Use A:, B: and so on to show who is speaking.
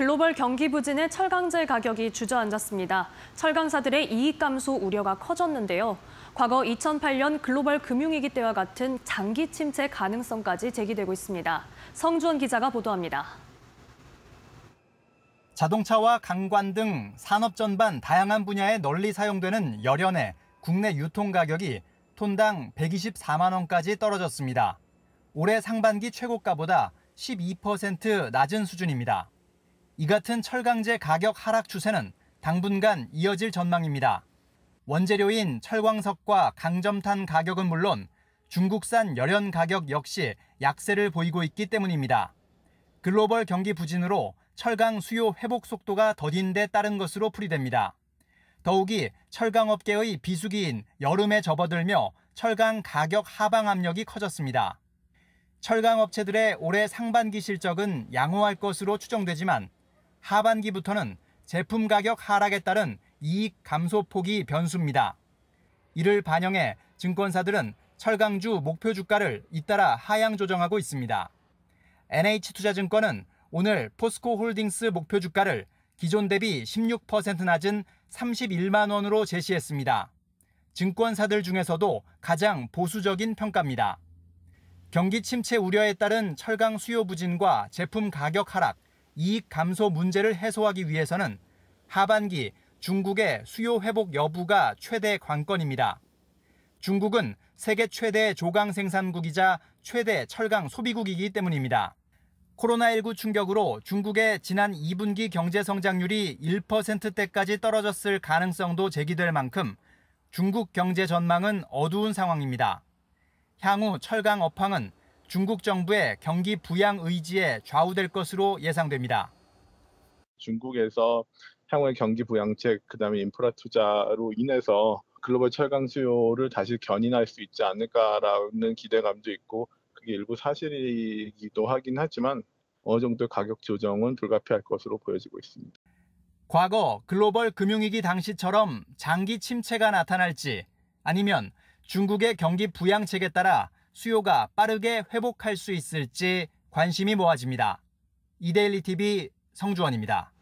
A: 글로벌 경기 부진에 철강재 가격이 주저앉았습니다. 철강사들의 이익 감소 우려가 커졌는데요. 과거 2008년 글로벌 금융위기 때와 같은 장기 침체 가능성까지 제기되고 있습니다. 성주원 기자가 보도합니다.
B: 자동차와 강관 등 산업 전반 다양한 분야에 널리 사용되는 열연의 국내 유통 가격이 톤당 124만 원까지 떨어졌습니다. 올해 상반기 최고가보다 12% 낮은 수준입니다. 이 같은 철강제 가격 하락 추세는 당분간 이어질 전망입니다. 원재료인 철광석과 강점탄 가격은 물론 중국산 열연 가격 역시 약세를 보이고 있기 때문입니다. 글로벌 경기 부진으로 철강 수요 회복 속도가 더딘 데 따른 것으로 풀이됩니다. 더욱이 철강업계의 비수기인 여름에 접어들며 철강 가격 하방 압력이 커졌습니다. 철강업체들의 올해 상반기 실적은 양호할 것으로 추정되지만 하반기부터는 제품 가격 하락에 따른 이익 감소폭이 변수입니다. 이를 반영해 증권사들은 철강주 목표 주가를 잇따라 하향 조정하고 있습니다. NH투자증권은 오늘 포스코 홀딩스 목표 주가를 기존 대비 16% 낮은 31만 원으로 제시했습니다. 증권사들 중에서도 가장 보수적인 평가입니다. 경기 침체 우려에 따른 철강 수요 부진과 제품 가격 하락, 이익 감소 문제를 해소하기 위해서는 하반기 중국의 수요 회복 여부가 최대 관건입니다. 중국은 세계 최대 조강 생산국이자 최대 철강 소비국이기 때문입니다. 코로나19 충격으로 중국의 지난 2분기 경제 성장률이 1%대까지 떨어졌을 가능성도 제기될 만큼 중국 경제 전망은 어두운 상황입니다. 향후 철강 업황은 중국 정부의 경기 부양 의지에 좌우될 것으로 예상됩니다.
C: 중국에서 향후의 경기 부양책, 그다음에 인프라 투자로 인해서 글로벌 철강 수요를 다시 견인할 수 있지 않을까라는 기대감도 있고 그게 일부 사실이기도 하긴 하지만 어느 정도 가격 조정은 불가피할 것으로 보여지고 있습니다.
B: 과거 글로벌 금융위기 당시처럼 장기 침체가 나타날지 아니면 중국의 경기 부양책에 따라 수요가 빠르게 회복할 수 있을지 관심이 모아집니다. 이데일리 TV 성주원입니다.